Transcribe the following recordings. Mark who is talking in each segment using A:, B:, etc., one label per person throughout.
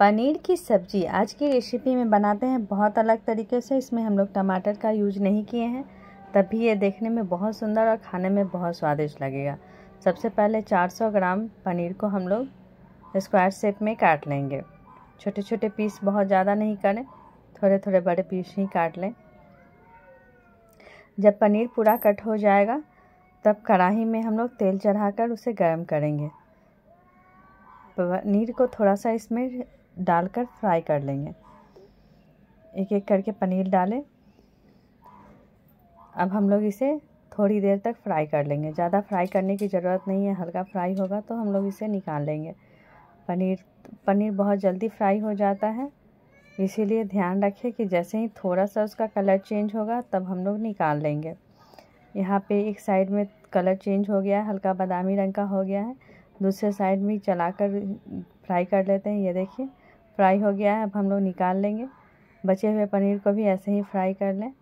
A: पनीर की सब्ज़ी आज की रेसिपी में बनाते हैं बहुत अलग तरीके से इसमें हम लोग टमाटर का यूज नहीं किए हैं तभी ये देखने में बहुत सुंदर और खाने में बहुत स्वादिष्ट लगेगा सबसे पहले 400 ग्राम पनीर को हम लोग स्क्वायर शेप में काट लेंगे छोटे छोटे पीस बहुत ज़्यादा नहीं करें थोड़े थोड़े बड़े पीस ही काट लें जब पनीर पूरा कट हो जाएगा तब कढ़ाही में हम लोग तेल चढ़ाकर उसे गर्म करेंगे पनीर को थोड़ा सा इसमें डालकर फ्राई कर लेंगे एक एक करके पनीर डालें अब हम लोग इसे थोड़ी देर तक फ्राई कर लेंगे ज़्यादा फ्राई करने की ज़रूरत नहीं है हल्का फ्राई होगा तो हम लोग इसे निकाल लेंगे पनीर पनीर बहुत जल्दी फ्राई हो जाता है इसीलिए ध्यान रखें कि जैसे ही थोड़ा सा उसका कलर चेंज होगा तब हम लोग निकाल लेंगे यहाँ पे एक साइड में कलर चेंज हो गया है हल्का बादामी रंग का हो गया है दूसरे साइड में चलाकर फ्राई कर लेते हैं ये देखिए फ्राई हो गया है अब हम लोग निकाल लेंगे बचे हुए पनीर को भी ऐसे ही फ्राई कर लें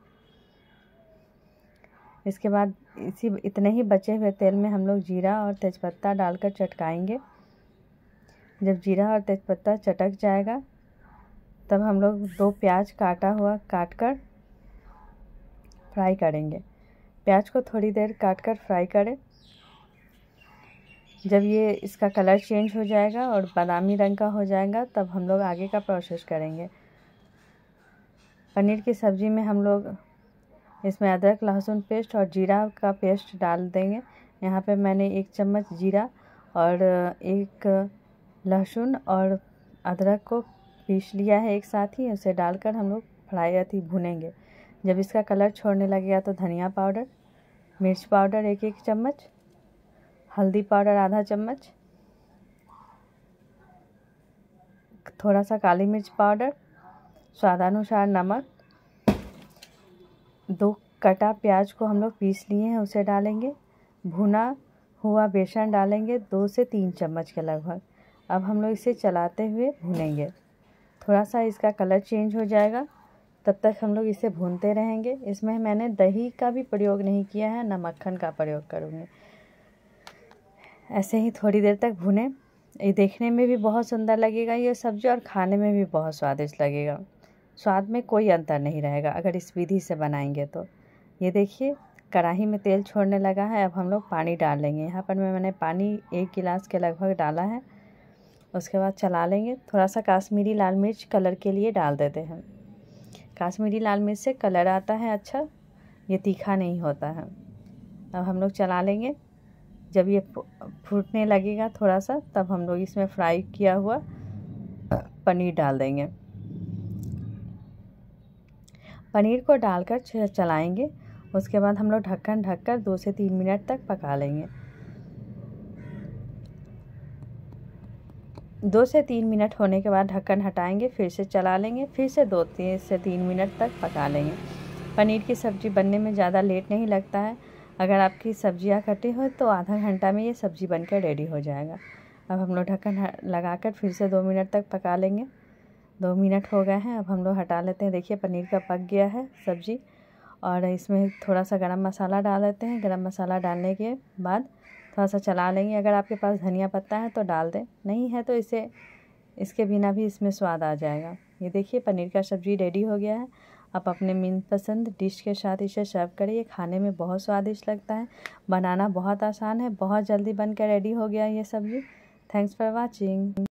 A: इसके बाद इसी इतने ही बचे हुए तेल में हम लोग जीरा और तेज़पत्ता डालकर चटकाएंगे जब जीरा और तेज़पत्ता चटक जाएगा तब हम लोग दो प्याज काटा हुआ काट कर फ्राई करेंगे प्याज को थोड़ी देर काट कर फ्राई करें जब ये इसका कलर चेंज हो जाएगा और बादामी रंग का हो जाएगा तब हम लोग आगे का प्रोसेस करेंगे पनीर की सब्ज़ी में हम लोग इसमें अदरक लहसुन पेस्ट और जीरा का पेस्ट डाल देंगे यहाँ पे मैंने एक चम्मच जीरा और एक लहसुन और अदरक को पीस लिया है एक साथ ही उसे डालकर हम लोग फ्राई अथी भुनेंगे जब इसका कलर छोड़ने लगेगा तो धनिया पाउडर मिर्च पाउडर एक एक चम्मच हल्दी पाउडर आधा चम्मच थोड़ा सा काली मिर्च पाउडर स्वादानुसार नमक दो कटा प्याज को हम लोग पीस लिए हैं उसे डालेंगे भुना हुआ बेसन डालेंगे दो से तीन चम्मच के लगभग अब हम लोग इसे चलाते हुए भुनेंगे थोड़ा सा इसका कलर चेंज हो जाएगा तब तक हम लोग इसे भूनते रहेंगे इसमें मैंने दही का भी प्रयोग नहीं किया है ना मक्खन का प्रयोग करूँगी ऐसे ही थोड़ी देर तक भुने ये देखने में भी बहुत सुंदर लगेगा ये सब्ज़ी और खाने में भी बहुत स्वादिष्ट लगेगा स्वाद में कोई अंतर नहीं रहेगा अगर इस विधि से बनाएंगे तो ये देखिए कढ़ाही में तेल छोड़ने लगा है अब हम लोग पानी डाल लेंगे यहाँ पर मैं मैंने पानी एक गिलास के लगभग डाला है उसके बाद चला लेंगे थोड़ा सा काश्मीरी लाल मिर्च कलर के लिए डाल देते हैं काश्मीरी लाल मिर्च से कलर आता है अच्छा ये तीखा नहीं होता है अब हम लोग चला लेंगे जब ये फूटने लगेगा थोड़ा सा तब हम लोग इसमें फ्राई किया हुआ पनीर डाल देंगे पनीर को डालकर चलाएंगे उसके बाद हम लोग ढक्कन ढककर दो से तीन मिनट तक पका लेंगे दो से तीन मिनट होने के बाद ढक्कन हटाएंगे फिर से चला लेंगे फिर से दो तीन से तीन मिनट तक पका लेंगे पनीर की सब्ज़ी बनने में ज़्यादा लेट नहीं लगता है अगर आपकी सब्जियाँ कटी हो तो आधा घंटा में ये सब्ज़ी बनकर रेडी हो जाएगा अब हम लोग ढक्कन लगाकर फिर से दो मिनट तक पका लेंगे दो मिनट हो गए हैं अब हम लोग हटा लेते हैं देखिए पनीर का पक गया है सब्ज़ी और इसमें थोड़ा सा गरम मसाला डाल देते हैं गरम मसाला डालने के बाद थोड़ा सा चला लेंगे अगर आपके पास धनिया पत्ता है तो डाल दें नहीं है तो इसे इसके बिना भी इसमें स्वाद आ जाएगा ये देखिए पनीर का सब्ज़ी रेडी हो गया है आप अपने मनपसंद डिश के साथ इसे सर्व करिए खाने में बहुत स्वादिष्ट लगता है बनाना बहुत आसान है बहुत जल्दी बनकर रेडी हो गया ये सब्ज़ी थैंक्स फॉर वॉचिंग